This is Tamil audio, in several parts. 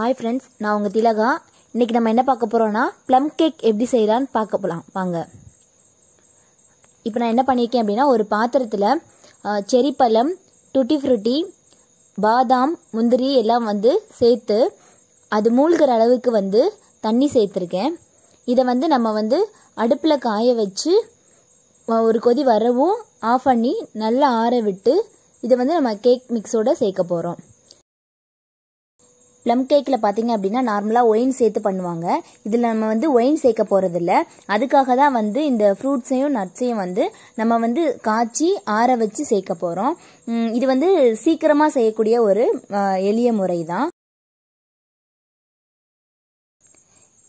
ஹாய் ஃப்ரெண்ட்ஸ் நான் உங்கள் திலகா இன்றைக்கி நம்ம என்ன பார்க்க போகிறோன்னா ப்ளம் கேக் எப்படி செய்யலான்னு பார்க்க போகலாம் வாங்க இப்போ நான் என்ன பண்ணியிருக்கேன் அப்படின்னா ஒரு பாத்திரத்தில் செரி பழம் டுட்டி ஃப்ரூட்டி பாதாம் முந்திரி எல்லாம் வந்து சேர்த்து அது மூழ்கிற அளவுக்கு வந்து தண்ணி சேர்த்துருக்கேன் இதை வந்து நம்ம வந்து அடுப்பில் காய வச்சு ஒரு கொதி வரவும் ஆஃப் பண்ணி நல்லா ஆற விட்டு இதை வந்து நம்ம கேக் மிக்ஸோடு சேர்க்க போகிறோம் ப்ளம் கேக்கில் பார்த்தீங்க அப்படின்னா நார்மலாக ஒயின் சேர்த்து பண்ணுவாங்க இதில் நம்ம வந்து ஒயின் சேர்க்க போகிறதில்ல அதுக்காக தான் வந்து இந்த ஃப்ரூட்ஸையும் நட்ஸையும் வந்து நம்ம வந்து காய்ச்சி ஆற வச்சு சேர்க்க போகிறோம் இது வந்து சீக்கிரமாக செய்யக்கூடிய ஒரு எளிய முறை தான்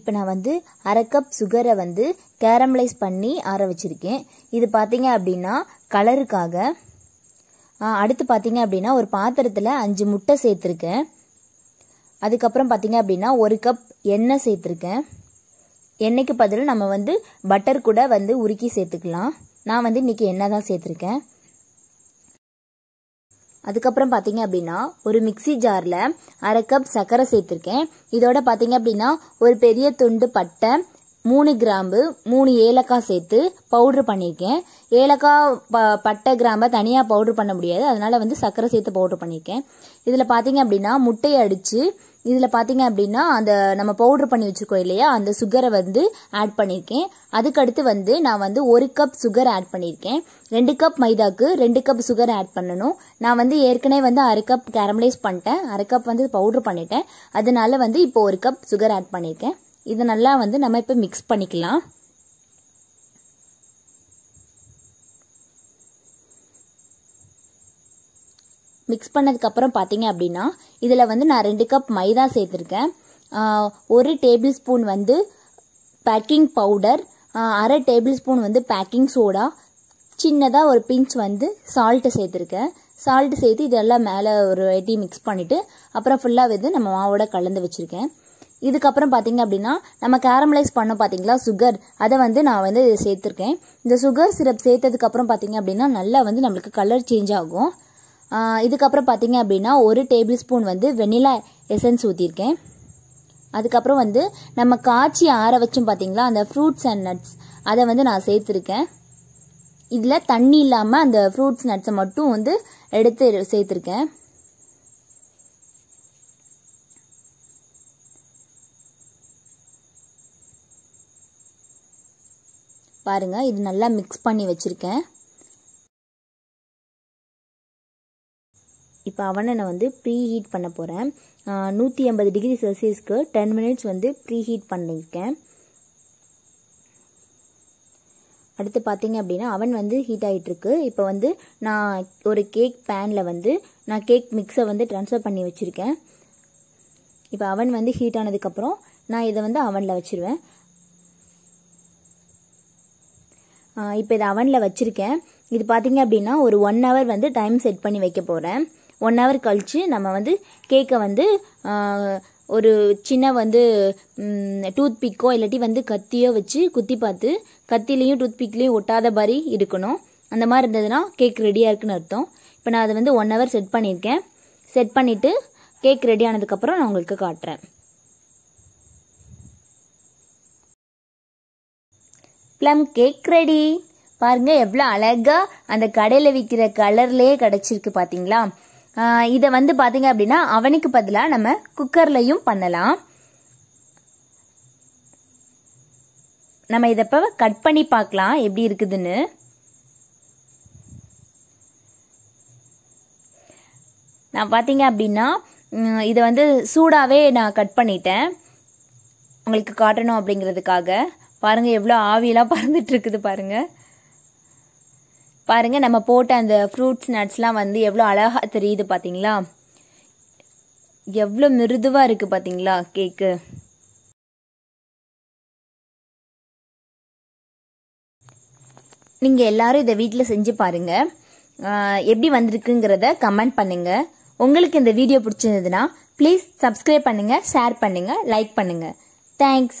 இப்போ நான் வந்து அரை கப் சுகரை வந்து கேரமலைஸ் பண்ணி ஆற வச்சுருக்கேன் இது பார்த்தீங்க அப்படின்னா கலருக்காக அடுத்து பார்த்தீங்க அப்படின்னா ஒரு பாத்திரத்தில் அஞ்சு முட்டை சேர்த்துருக்கேன் அதுக்கப்புறம் பார்த்தீங்க அப்படின்னா ஒரு கப் எண்ணெய் சேர்த்துருக்கேன் எண்ணெய்க்கு பதில் நம்ம வந்து பட்டர் கூட வந்து உருக்கி சேர்த்துக்கலாம் நான் வந்து இன்னைக்கு எண்ணெய் தான் சேர்த்துருக்கேன் அதுக்கப்புறம் பார்த்தீங்க அப்படின்னா ஒரு மிக்சி ஜாரில் அரை கப் சர்க்கரை சேர்த்துருக்கேன் இதோட பார்த்தீங்க அப்படின்னா ஒரு பெரிய துண்டு பட்டை மூணு கிராம்பு மூணு ஏலக்காய் சேர்த்து பவுட்ரு பண்ணியிருக்கேன் ஏலக்காய் ப பட்டை கிராம்பை தனியாக பவுட்ரு பண்ண முடியாது அதனால் வந்து சர்க்கரை சேர்த்து பவுட்ரு பண்ணியிருக்கேன் இதில் பார்த்தீங்க அப்படின்னா முட்டையை அடித்து இதில் பார்த்தீங்க அப்படின்னா அந்த நம்ம பவுட்ரு பண்ணி வச்சுருக்கோம் இல்லையா அந்த சுகரை வந்து ஆட் பண்ணியிருக்கேன் அதுக்கடுத்து வந்து நான் வந்து ஒரு கப் சுகர் ஆட் பண்ணியிருக்கேன் ரெண்டு கப் மைதாக்கு ரெண்டு கப் சுகர் ஆட் பண்ணணும் நான் வந்து ஏற்கனவே வந்து அரை கப் கேரமலைஸ் பண்ணிட்டேன் அரை கப் வந்து பவுட்ரு பண்ணிட்டேன் அதனால வந்து இப்போ ஒரு கப் சுகர் ஆட் பண்ணியிருக்கேன் இது நல்லா வந்து நம்ம இப்போ மிக்ஸ் பண்ணிக்கலாம் மிக்ஸ் பண்ணதுக்கப்புறம் பார்த்தீங்க அப்படின்னா இதில் வந்து நான் ரெண்டு கப் மைதா சேர்த்துருக்கேன் ஒரு டேபிள் ஸ்பூன் வந்து பேக்கிங் பவுடர் அரை டேபிள் ஸ்பூன் வந்து பேக்கிங் சோடா சின்னதாக ஒரு பிஞ்ச் வந்து சால்ட்டு சேர்த்துருக்கேன் சால்ட்டு சேர்த்து இதெல்லாம் மேலே ஒரு வெட்டி மிக்ஸ் பண்ணிவிட்டு அப்புறம் ஃபுல்லாக வந்து நம்ம மாவோட கலந்து வச்சுருக்கேன் இதுக்கப்புறம் பார்த்தீங்க அப்படின்னா நம்ம கேரமலைஸ் பண்ண பார்த்தீங்களா சுகர் அதை வந்து நான் வந்து சேர்த்துருக்கேன் இந்த சுகர் சிரப் சேர்த்ததுக்கப்புறம் பார்த்தீங்க அப்படின்னா நல்லா வந்து நம்மளுக்கு கலர் சேஞ்ச் ஆகும் இதுக்கப்புறம் பார்த்தீங்க அப்படின்னா ஒரு டேபிள் ஸ்பூன் வந்து வெனிலா எசன்ஸ் ஊற்றிருக்கேன் அதுக்கப்புறம் வந்து நம்ம காய்ச்சி ஆற வச்சும் பார்த்தீங்களா அந்த ஃப்ரூட்ஸ் அண்ட் நட்ஸ் அதை வந்து நான் சேர்த்துருக்கேன் இதில் தண்ணி இல்லாமல் அந்த ஃப்ரூட்ஸ் நட்ஸை மட்டும் வந்து எடுத்து சேர்த்துருக்கேன் பாருங்க இது நல்லா மிக்ஸ் பண்ணி வச்சுருக்கேன் இப்போ அவனை வந்து ப்ரீ ஹீட் பண்ண போகிறேன் நூற்றி ஐம்பது டிகிரி செல்சியஸ்க்கு டென் மினிட்ஸ் வந்து ப்ரீ ஹீட் பண்ணியிருக்கேன் அடுத்து பார்த்தீங்க அப்படின்னா அவன் வந்து ஹீட் ஆகிட்டுருக்கு இப்போ வந்து நான் ஒரு கேக் பேனில் வந்து நான் கேக் மிக்ஸை வந்து ட்ரான்ஸ்ஃபர் பண்ணி வச்சுருக்கேன் இப்போ அவன் வந்து ஹீட் ஆனதுக்கப்புறம் நான் இதை வந்து அவனில் வச்சுருவேன் இப்போ இதை அவனில் வச்சுருக்கேன் இது பார்த்தீங்க அப்படின்னா ஒரு ஒன் ஹவர் வந்து டைம் செட் பண்ணி வைக்க போகிறேன் ஒன் ஹவர் கழித்து நம்ம வந்து கேக்கை வந்து ஒரு சின்ன வந்து டூத் பிக்கோ இல்லாட்டி வந்து கத்தியோ வச்சு குத்தி பார்த்து கத்திலையும் டூத் பிக்லேயும் ஒட்டாத மாதிரி இருக்கணும் அந்த மாதிரி இருந்ததுன்னா கேக் ரெடியாக இருக்குன்னு அர்த்தம் இப்போ நான் அதை வந்து ஒன் ஹவர் செட் பண்ணியிருக்கேன் செட் பண்ணிவிட்டு கேக் ரெடி ஆனதுக்கப்புறம் நான் உங்களுக்கு காட்டுறேன் ப்ளம் கேக் ரெடி பாருங்க எவ்வளோ அழகா அந்த கடையில் விற்கிற கலர்லேயே கிடச்சிருக்கு பார்த்தீங்களா இதை வந்து பார்த்தீங்க அப்படின்னா அவனுக்கு பதிலாக நம்ம குக்கர்லையும் பண்ணலாம் நம்ம இதை இப்போ கட் பண்ணி பார்க்கலாம் எப்படி இருக்குதுன்னு நான் பார்த்தீங்க அப்படின்னா இதை வந்து சூடாகவே நான் கட் பண்ணிட்டேன் உங்களுக்கு காட்டணும் அப்படிங்கிறதுக்காக பாருங்கள் எவ்வளோ ஆவியெல்லாம் பறந்துட்டு இருக்குது பாருங்க பாருங்க நம்ம போட்ட அந்த ஃப்ரூட்ஸ் நட்ஸ்லாம் வந்து எவ்வளோ அழகாக தெரியுது பார்த்தீங்களா எவ்வளோ மிருதுவாக இருக்குது பார்த்தீங்களா கேக்கு நீங்கள் எல்லாரும் இதை வீட்டில் செஞ்சு பாருங்க எப்படி வந்திருக்குங்கிறத கமெண்ட் பண்ணுங்க உங்களுக்கு இந்த வீடியோ பிடிச்சிருந்ததுன்னா ப்ளீஸ் சப்ஸ்கிரைப் பண்ணுங்க ஷேர் பண்ணுங்க லைக் பண்ணுங்கள் தேங்க்ஸ்